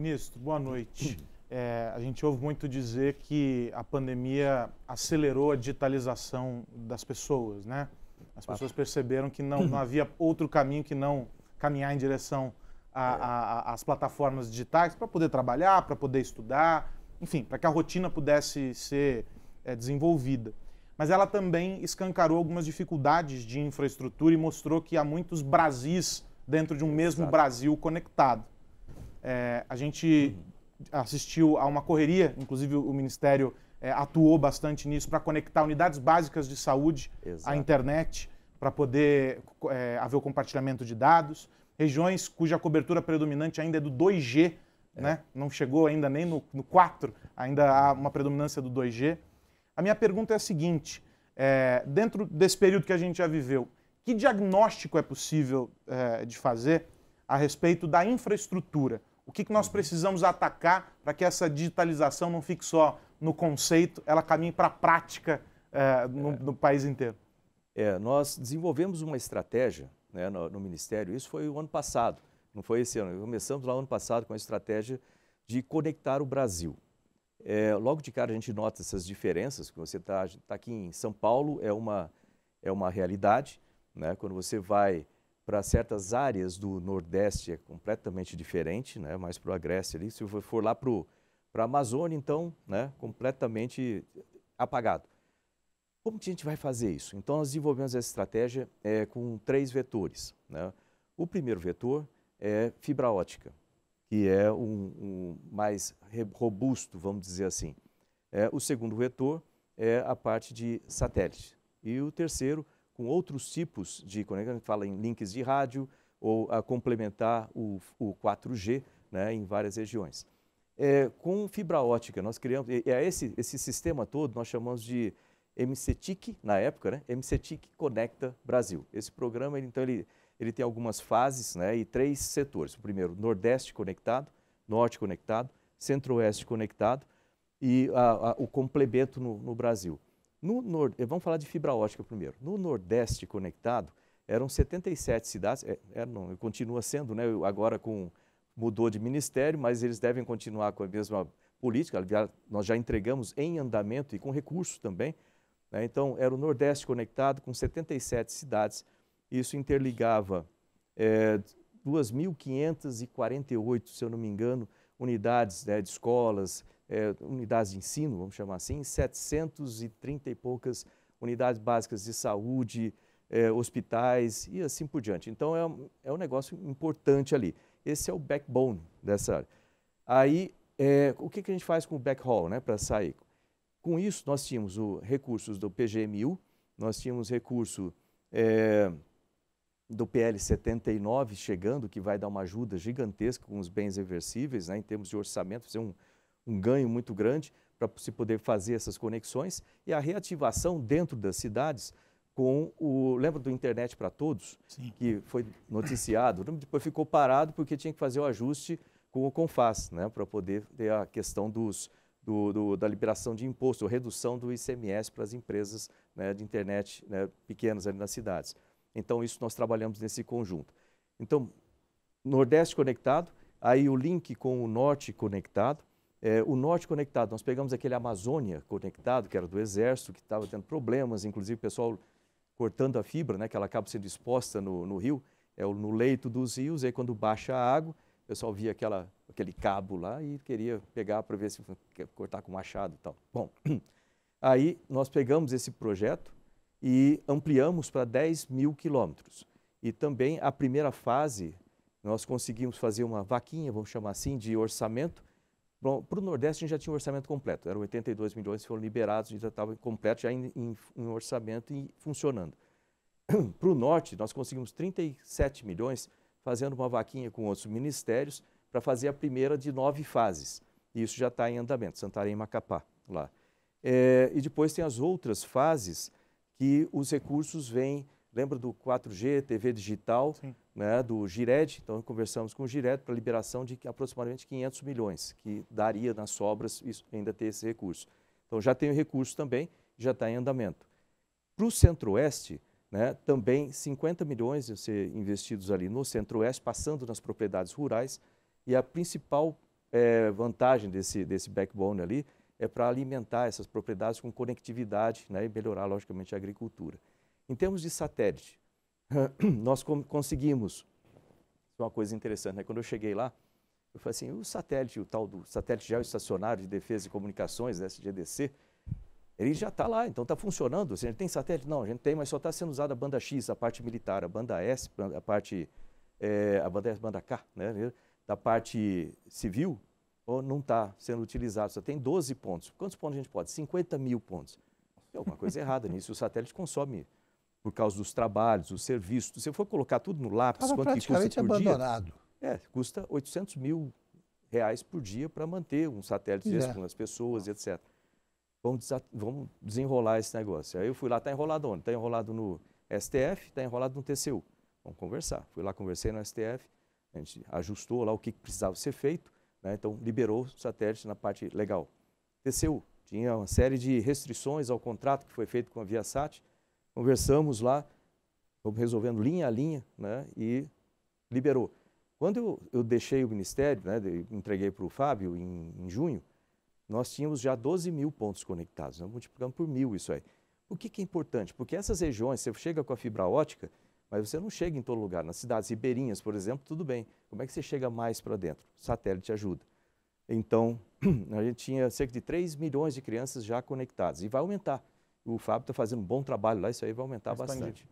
Ministro, boa noite. É, a gente ouve muito dizer que a pandemia acelerou a digitalização das pessoas, né? As pessoas perceberam que não, não havia outro caminho que não caminhar em direção às é. plataformas digitais para poder trabalhar, para poder estudar, enfim, para que a rotina pudesse ser é, desenvolvida. Mas ela também escancarou algumas dificuldades de infraestrutura e mostrou que há muitos Brasis dentro de um mesmo Exato. Brasil conectado. É, a gente assistiu a uma correria, inclusive o Ministério é, atuou bastante nisso, para conectar unidades básicas de saúde Exato. à internet, para poder é, haver o compartilhamento de dados. Regiões cuja cobertura predominante ainda é do 2G, é. né? não chegou ainda nem no, no 4, ainda há uma predominância do 2G. A minha pergunta é a seguinte: é, dentro desse período que a gente já viveu, que diagnóstico é possível é, de fazer a respeito da infraestrutura? O que, que nós uhum. precisamos atacar para que essa digitalização não fique só no conceito, ela caminhe para a prática eh, é, no, no, país inteiro? É, nós desenvolvemos uma estratégia né, no, no, Ministério, isso foi o ano passado, não foi esse ano. Começamos lá no ano passado com a estratégia de conectar o Brasil. É, logo de cara a gente nota essas diferenças, que você está tá aqui em São Paulo, é uma, é uma realidade. Né? Quando você vai para certas áreas do Nordeste é completamente diferente, né? mais para a Grécia ali. Se for lá para a Amazônia, então, né? completamente apagado. Como que a gente vai fazer isso? Então, nós desenvolvemos essa estratégia é, com três vetores. Né? O primeiro vetor é fibra ótica, que é um, um mais robusto, vamos dizer assim. É, o segundo vetor é a parte de satélite. E o terceiro com outros tipos de conexão, fala em links de rádio ou a complementar o, o 4G né, em várias regiões. É, com fibra ótica, nós criamos, e, é esse, esse sistema todo nós chamamos de MCTIC, na época, né? MCTIC Conecta Brasil. Esse programa, ele, então, ele, ele tem algumas fases né, e três setores. O primeiro, Nordeste conectado, Norte conectado, Centro-Oeste conectado e a, a, o complemento no, no Brasil. No nord... Eh, vamos falar de fibra ótica primeiro. No Nordeste Conectado, eram 77 cidades, é, é, não, continua sendo, né? agora com, mudou de ministério, mas eles devem continuar com a mesma política. Nós já entregamos em andamento e com recursos também. Né? Então, era o Nordeste Conectado com 77 cidades. Isso interligava é, eh, 2.548, se eu não me engano, unidades né, de escolas, é, unidades de ensino, vamos chamar assim, 730 e poucas unidades básicas de saúde, é, hospitais e assim por diante. Então é um, é um negócio importante ali. Esse é o backbone dessa área. Aí, é, o que, que a gente faz com o backhaul né, para sair? Com isso, nós tínhamos o, recursos do PGMU, nós tínhamos recurso é, do PL79 chegando, que vai dar uma ajuda gigantesca com os bens reversíveis, né, em termos de orçamento, fazer um, um ganho muito grande para se poder fazer essas conexões e a reativação dentro das cidades com o lembra do internet para todos Sim. que foi noticiado depois ficou parado porque tinha que fazer o ajuste com o Confas né para poder ter a questão dos do, do, da liberação de imposto redução do ICMS para as empresas né, de internet né, pequenas ali nas cidades então isso nós trabalhamos nesse conjunto então Nordeste conectado aí o link com o Norte conectado é, o norte conectado. Nós pegamos aquele Amazônia conectado, que era do Exército, que estava tendo problemas, inclusive o pessoal cortando a fibra, né, que ela acaba sendo exposta no, no rio, é no leito dos rios, aí quando baixa a água, o pessoal via aquela, aquele cabo lá e queria pegar para ver se cortar com machado e tal. Bom, aí nós pegamos esse projeto e ampliamos para 10 mil quilômetros. E também a primeira fase, nós conseguimos fazer uma vaquinha, vamos chamar assim, de orçamento, para o Nordeste, a gente já tinha um orçamento completo. Eram 82 milhões que foram liberados, já estava completo, já em, em, em orçamento e funcionando. para o Norte, nós conseguimos 37 milhões fazendo uma vaquinha com outros ministérios para fazer a primeira de nove fases. E isso já está em andamento, Santarém e Macapá, lá. É, e depois tem as outras fases que os recursos vêm Lembro do 4G, TV digital, né, do Gired, então conversamos com o Gired para liberação de aproximadamente 500 milhões, que daria nas sobras isso, ainda ter esse recurso. Então já tem o recurso também, já está em andamento. Para o Centro-Oeste, né, também 50 milhões de ser investidos ali no Centro-Oeste, passando nas propriedades rurais, e a principal é, vantagem desse, desse backbone ali é para alimentar essas propriedades com conectividade né, e melhorar, logicamente, a agricultura. Em termos de satélite, nós conseguimos. É uma coisa interessante, né? quando eu cheguei lá, eu falei assim: o satélite, o tal do satélite geoestacionário de defesa e comunicações, né, SGDC, ele já está lá, então está funcionando. A gente tem satélite? Não, a gente tem, mas só está sendo usada a banda X, a parte militar, a banda S, a parte. É, a banda S, a banda K, né, né? Da parte civil, não está sendo utilizado. Só tem 12 pontos. Quantos pontos a gente pode? 50 mil pontos. Tem alguma coisa errada nisso. O satélite consome por causa dos trabalhos, dos serviços. Se eu for colocar tudo no lápis, Estava quanto que custa por abandonado. dia? É, custa 800 mil reais por dia para manter um satélite desse é. com as pessoas, etc. Vamos, vamos, desenrolar esse negócio. Aí eu fui lá, está enrolado onde? Está enrolado no STF, está enrolado no TCU. Vamos conversar. Fui lá, conversei no STF, a gente ajustou lá o que precisava ser feito, né? então liberou o satélite na parte legal. TCU tinha uma série de restrições ao contrato que foi feito com a Viasat, Conversamos lá, resolvendo linha a linha, né? E liberou. Quando eu, eu deixei o Ministério, né, entreguei para o Fábio em, em, junho, nós tínhamos já 12 mil pontos conectados, né? multiplicamos por mil isso aí. O que, que é importante? Porque essas regiões, você chega com a fibra ótica, mas você não chega em todo lugar. Nas cidades ribeirinhas, por exemplo, tudo bem. Como é que você chega mais para dentro? O satélite ajuda. Então, a gente tinha cerca de 3 milhões de crianças já conectadas e vai aumentar. O Fábio está fazendo um bom trabalho lá, isso aí vai aumentar Expandir. bastante.